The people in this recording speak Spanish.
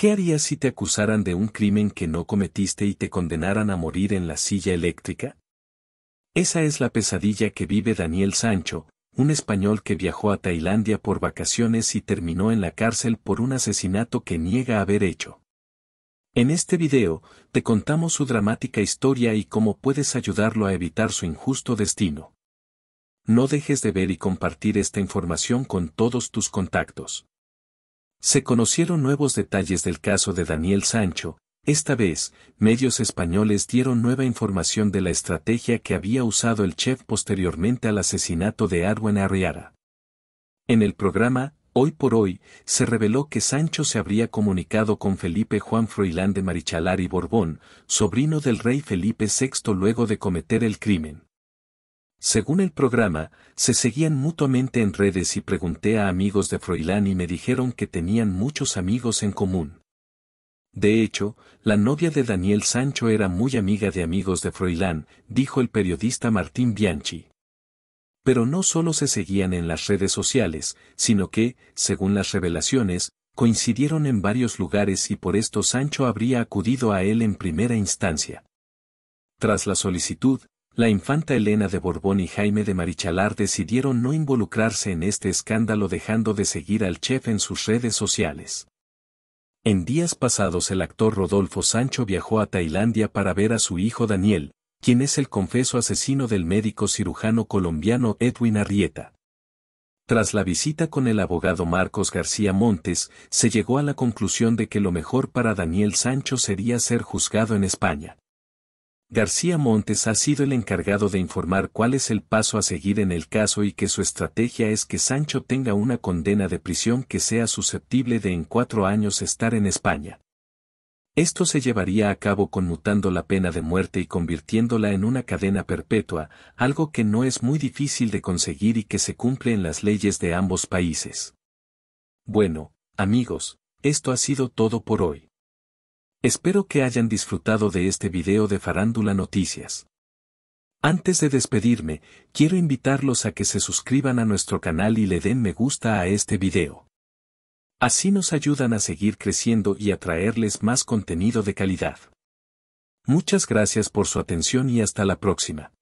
¿Qué harías si te acusaran de un crimen que no cometiste y te condenaran a morir en la silla eléctrica? Esa es la pesadilla que vive Daniel Sancho, un español que viajó a Tailandia por vacaciones y terminó en la cárcel por un asesinato que niega haber hecho. En este video, te contamos su dramática historia y cómo puedes ayudarlo a evitar su injusto destino. No dejes de ver y compartir esta información con todos tus contactos. Se conocieron nuevos detalles del caso de Daniel Sancho, esta vez, medios españoles dieron nueva información de la estrategia que había usado el chef posteriormente al asesinato de Arwen Arriara. En el programa, Hoy por Hoy, se reveló que Sancho se habría comunicado con Felipe Juan Froilán de Marichalar y Borbón, sobrino del rey Felipe VI luego de cometer el crimen. Según el programa, se seguían mutuamente en redes y pregunté a amigos de Froilán y me dijeron que tenían muchos amigos en común. De hecho, la novia de Daniel Sancho era muy amiga de amigos de Froilán, dijo el periodista Martín Bianchi. Pero no solo se seguían en las redes sociales, sino que, según las revelaciones, coincidieron en varios lugares y por esto Sancho habría acudido a él en primera instancia. Tras la solicitud, la infanta Elena de Borbón y Jaime de Marichalar decidieron no involucrarse en este escándalo dejando de seguir al chef en sus redes sociales. En días pasados el actor Rodolfo Sancho viajó a Tailandia para ver a su hijo Daniel, quien es el confeso asesino del médico cirujano colombiano Edwin Arrieta. Tras la visita con el abogado Marcos García Montes, se llegó a la conclusión de que lo mejor para Daniel Sancho sería ser juzgado en España. García Montes ha sido el encargado de informar cuál es el paso a seguir en el caso y que su estrategia es que Sancho tenga una condena de prisión que sea susceptible de en cuatro años estar en España. Esto se llevaría a cabo conmutando la pena de muerte y convirtiéndola en una cadena perpetua, algo que no es muy difícil de conseguir y que se cumple en las leyes de ambos países. Bueno, amigos, esto ha sido todo por hoy. Espero que hayan disfrutado de este video de Farándula Noticias. Antes de despedirme, quiero invitarlos a que se suscriban a nuestro canal y le den me gusta a este video. Así nos ayudan a seguir creciendo y a traerles más contenido de calidad. Muchas gracias por su atención y hasta la próxima.